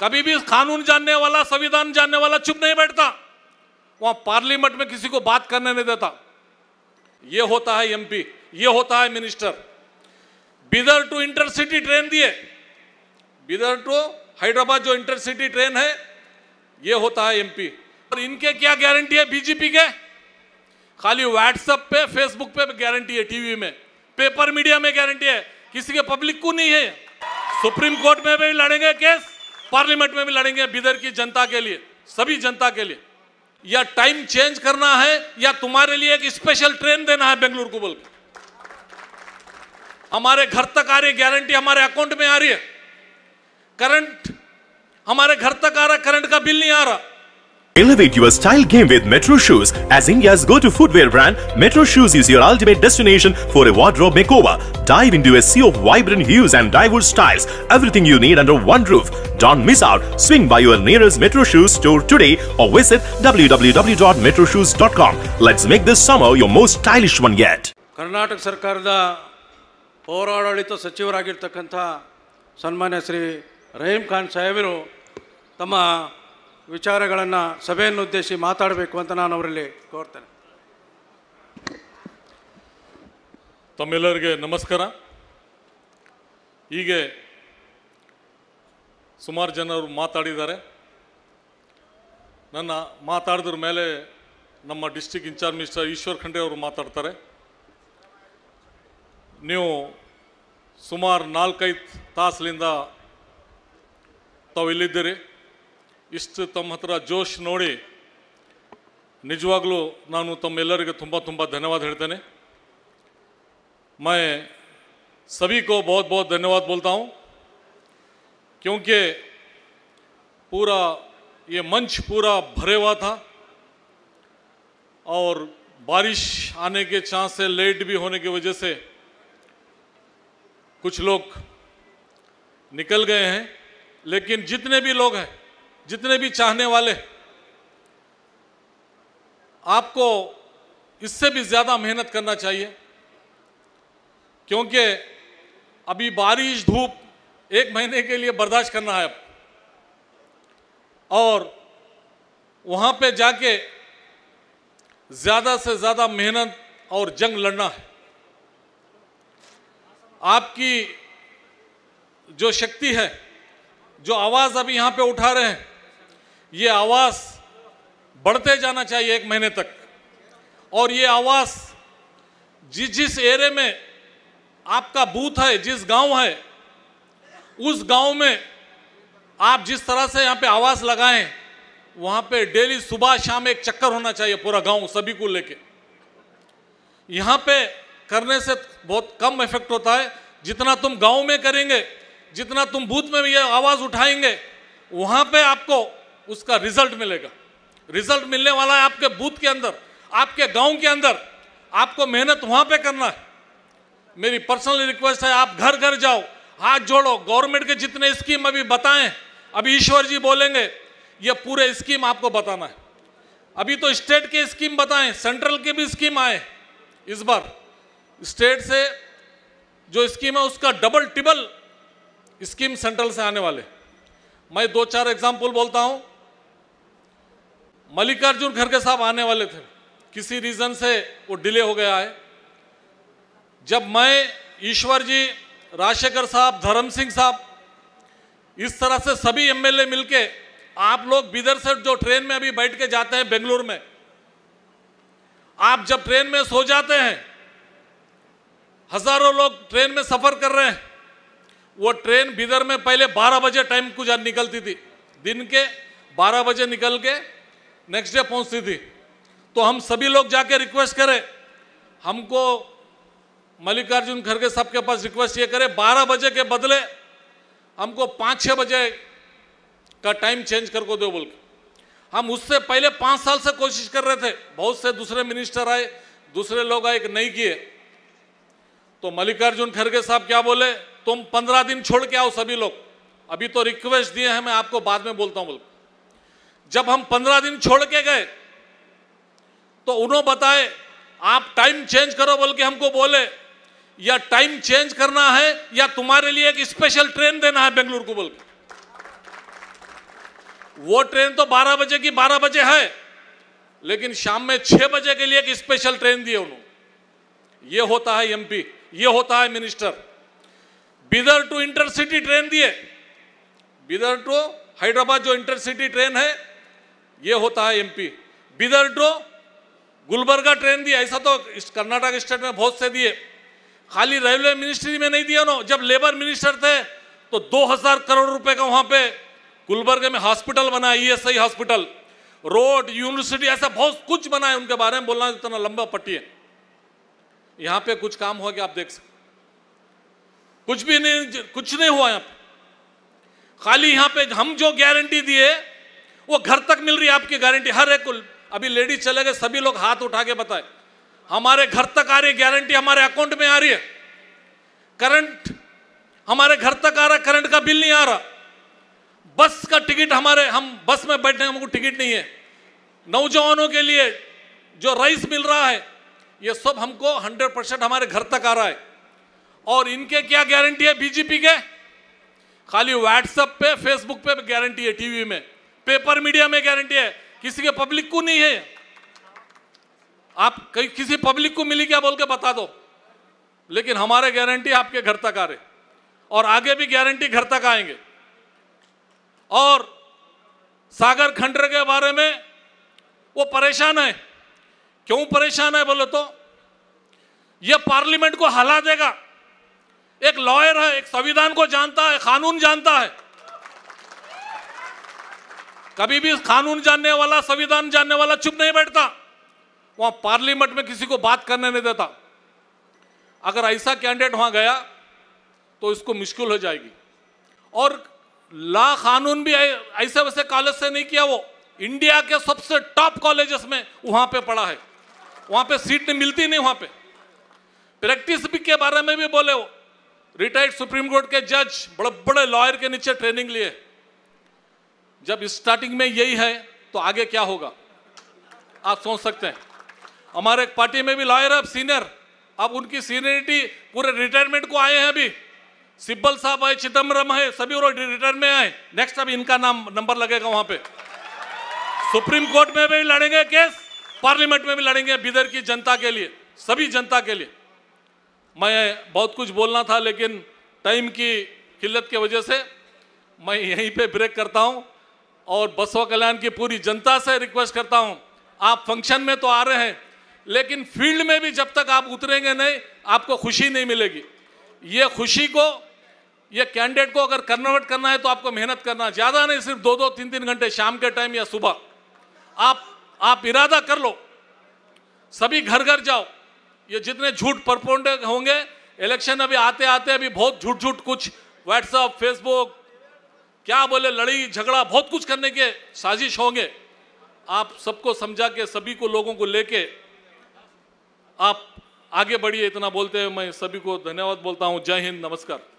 कभी भी कानून जानने वाला संविधान जानने वाला चुप नहीं बैठता वहां पार्लियामेंट में किसी को बात करने नहीं देता यह होता है एमपी यह होता है minister Bidar to intercity train दिए बिदर टू हैदराबाद जो इंटरसिटी ट्रेन है यह होता है एमपी और इनके क्या गारंटी है बीजेपी के खाली व्हाट्सएप पे फेसबुक पे गारंटी है टीवी में पेपर मीडिया में गारंटी है किसी के पब्लिक को नहीं है सुप्रीम कोर्ट में भी लड़ेंगे केस पार्लियामेंट में भी लड़ेंगे बिदर की जनता के लिए सभी जनता के लिए या टाइम चेंज करना है या तुम्हारे लिए एक स्पेशल ट्रेन देना है बेंगलुरु को बोलकर हमारे घर तक आ रही गारंटी हमारे अकाउंट में आ रही है करंट हमारे घर तक आ रहा करंट का बिल नहीं आ रहा Elevate your style game with Metro Shoes. As India's go-to footwear brand, Metro Shoes is your ultimate destination for a wardrobe makeover. Dive into a sea of vibrant hues and diverse styles. Everything you need under one roof. Don't miss out. Swing by your nearest Metro Shoes store today or visit www.metroshoes.com. Let's make this summer your most stylish one yet. Karnataka ಸರ್ಕಾರದ ಪೌರಾಡಳಿತ ಸಚಿವರಾಗಿರ್ತಕ್ಕಂಥ ಸನ್ಮಾನ್ಯ ಶ್ರೀ ರಹೀಂ ಖಾನ್ ಸಾಹೇಬರು ತಮ್ಮ ವಿಚಾರಗಳನ್ನು ಸಭೆಯನ್ನು ಉದ್ದೇಶಿ ಮಾತಾಡಬೇಕು ಅಂತ ನಾನು ಅವರಲ್ಲಿ ಕೋರ್ತೇನೆ ತಮ್ಮೆಲ್ಲರಿಗೆ ನಮಸ್ಕಾರ ಹೀಗೆ ಸುಮಾರು ಜನರು ಮಾತಾಡಿದ್ದಾರೆ ನನ್ನ ಮಾತಾಡಿದ್ರ ಮೇಲೆ ನಮ್ಮ district in-charge minister Eshwar Khandre ಅವರು ಮಾತಾಡ್ತಾರೆ ನೀವು ಸುಮಾರು ನಾಲ್ಕೈದು ತಾಸಲಿಂದ ತಾವು ಇಲ್ಲಿದ್ದೀರಿ ಇಷ್ಟು तम ಹತ್ರ जोश ನೋಡಿ ನಿಜವಾಗ್ಲೂ ನಾನು ತಮ್ಮೆಲ್ಲರಿಗೆ तुम ತುಂಬ धन्यवाद ಹೇಳ್ತೇನೆ मैं सभी को बहुत बहुत धन्यवाद बोलता हूँ क्योंकि पूरा ये मंच पूरा भरे हुआ था और बारिश आने के चांस से लेट भी होने की वजह से कुछ लोग निकल गए हैं लेकिन जितने भी लोग हैं जितने भी चाहने वाले आपको इससे भी ज़्यादा मेहनत करना चाहिए क्योंकि अभी बारिश धूप एक महीने के लिए बर्दाश्त करना है और वहां पे जाके ज़्यादा से ज़्यादा मेहनत और जंग लड़ना है आपकी जो शक्ति है जो आवाज़ अभी यहां पे उठा रहे हैं ये आवास बढ़ते जाना चाहिए एक महीने तक और ये आवास जिस जिस एरिए में आपका बूथ है जिस गांव है उस गांव में आप जिस तरह से यहाँ पे आवास लगाएं वहाँ पे डेली सुबह शाम एक चक्कर होना चाहिए पूरा गांव सभी को लेके यहाँ पे करने से बहुत कम इफेक्ट होता है जितना तुम गांव में करेंगे जितना तुम बूथ में ये आवाज़ उठाएंगे वहाँ पे आपको उसका रिजल्ट मिलेगा रिजल्ट मिलने वाला है आपके बूथ के अंदर आपके गांव के अंदर आपको मेहनत वहां पे करना है मेरी पर्सनल रिक्वेस्ट है आप घर घर जाओ हाथ जोड़ो गवर्नमेंट के जितने स्कीम अभी बताएं अभी ईश्वर जी बोलेंगे ये पूरे स्कीम आपको बताना है अभी तो स्टेट के स्कीम बताएं सेंट्रल के भी स्कीम आए इस बार स्टेट से जो स्कीम है उसका डबल टिबल स्कीम सेंट्रल से आने वाले मैं दो चार एग्जाम्पल बोलता हूँ मल्लिकार्जुन खड़गे साहब आने वाले थे किसी रीज़न से वो डिले हो गया है जब मैं ईश्वर जी राजशेखर साहब धर्म सिंह साहब इस तरह से सभी एमएलए मिलके आप लोग बिदर से जो ट्रेन में अभी बैठ के जाते हैं बेंगलुरु में आप जब ट्रेन में सो जाते हैं हजारों लोग ट्रेन में सफर कर रहे हैं वो ट्रेन बिदर में पहले 12 बजे टाइम कुछ निकलती थी दिन के 12 बजे निकल के नेक्स्ट डे पहुंचती थी तो हम सभी लोग जाके रिक्वेस्ट करें हमको मल्लिकार्जुन खड़गे साहब के पास रिक्वेस्ट ये करें बारह बजे के बदले हमको पाँच छः बजे का टाइम चेंज कर को दो बोल के हम उससे पहले पाँच साल से कोशिश कर रहे थे बहुत से दूसरे मिनिस्टर आए दूसरे लोग आए कि नहीं किए तो मल्लिकार्जुन खड़गे साहब क्या बोले तुम पंद्रह दिन छोड़ के आओ सभी लोग अभी तो रिक्वेस्ट दिए हैं मैं आपको बाद में बोलता हूँ बोल जब हम पंद्रह दिन छोड़ के गए तो उन्होंने बताए आप टाइम चेंज करो बोल के हमको बोले या टाइम चेंज करना है या तुम्हारे लिए एक स्पेशल ट्रेन देना है बेंगलुरु को बोल के वो ट्रेन तो 12 बजे की 12 बजे है लेकिन शाम में 6 बजे के लिए एक स्पेशल ट्रेन दिए उन्होंने ये होता है एमपी ये होता है minister Bidar to intercity train दिए बिदर टू हैदराबाद जो इंटरसिटी ट्रेन है ये होता है एमपी ड्रो गुलबर्गा ट्रेन दी ऐसा तो इस कर्नाटक स्टेट में बहुत से दिए खाली रेलवे मिनिस्ट्री में नहीं दिया नो जब लेबर मिनिस्टर थे तो 2000 करोड़ रुपए का वहां पे गुलबर्ग में हॉस्पिटल बना E S I hospital road university ऐसा बहुत कुछ बना है उनके बारे में बोलना इतना लंबा पट्टी है यहां पे कुछ काम हुआ कि आप देख सकते कुछ भी नहीं कुछ नहीं हुआ यहां पर खाली यहां पे हम जो गारंटी दिए वो घर तक मिल रही है आपकी गारंटी हर एक कुल अभी लेडीज चले गए सभी लोग हाथ उठा के बताए हमारे घर तक आ रही गारंटी हमारे अकाउंट में आ रही है करंट हमारे घर तक आ रहा करंट का बिल नहीं आ रहा बस का टिकट हमारे हम बस में बैठने हमको टिकट नहीं है नौजवानों के लिए जो राइस मिल रहा है ये सब हमको 100 परसेंट हमारे घर तक आ रहा है और इनके क्या गारंटी है बीजेपी के खाली व्हाट्सएप पे फेसबुक पे गारंटी है टीवी में पेपर मीडिया में गारंटी है किसी के पब्लिक को नहीं है आप कहीं किसी पब्लिक को मिली क्या बोल के बता दो लेकिन हमारे गारंटी आपके घर तक आ रहे और आगे भी गारंटी घर तक आएंगे और सागर खंडर के बारे में वो परेशान है क्यों परेशान है बोले तो ये पार्लियामेंट को हला देगा एक लॉयर है एक संविधान को जानता है कानून जानता है कभी भी कानून जानने वाला संविधान जानने वाला चुप नहीं बैठता वहां पार्लियामेंट में किसी को बात करने नहीं देता अगर ऐसा कैंडिडेट वहां गया तो इसको मुश्किल हो जाएगी और ला कानून भी ऐसे वैसे कॉलेज से नहीं किया वो इंडिया के सबसे टॉप कॉलेजेस में वहां पे पढ़ा है वहां पे सीट नहीं मिलती नहीं वहां पे प्रैक्टिस भी के बारे में भी बोले वो रिटायर्ड सुप्रीम कोर्ट के जज बड़े बड़े लॉयर के नीचे ट्रेनिंग लिए जब स्टार्टिंग में यही है तो आगे क्या होगा आप सोच सकते हैं हमारे एक पार्टी में भी लॉयर अब सीनियर अब उनकी सीनियरिटी पूरे रिटायरमेंट को आए हैं अभी सिब्बल साहब आए चिदम्बरम है सभी और रिटायर में आए नेक्स्ट अब इनका नाम नंबर लगेगा वहां पे सुप्रीम कोर्ट में भी लड़ेंगे केस पार्लियामेंट में भी लड़ेंगे बिदर की जनता के लिए सभी जनता के लिए मैं बहुत कुछ बोलना था लेकिन टाइम की किल्लत की वजह से मैं यहीं पे ब्रेक करता हूं और बसवा कल्याण की पूरी जनता से रिक्वेस्ट करता हूं आप फंक्शन में तो आ रहे हैं लेकिन फील्ड में भी जब तक आप उतरेंगे नहीं आपको खुशी नहीं मिलेगी ये खुशी को ये कैंडिडेट को अगर कन्वर्ट करना है तो आपको मेहनत करना ज़्यादा नहीं सिर्फ दो दो तीन तीन घंटे शाम के टाइम या सुबह आप आप इरादा कर लो सभी घर घर जाओ ये जितने झूठ परपोंडे होंगे इलेक्शन अभी आते आते अभी बहुत झूठ झूठ कुछ व्हाट्सअप फेसबुक क्या बोले लड़ाई झगड़ा बहुत कुछ करने के साजिश होंगे आप सबको समझा के सभी को लोगों को लेके आप आगे बढ़िए इतना बोलते हैं मैं सभी को धन्यवाद बोलता हूँ जय हिंद नमस्कार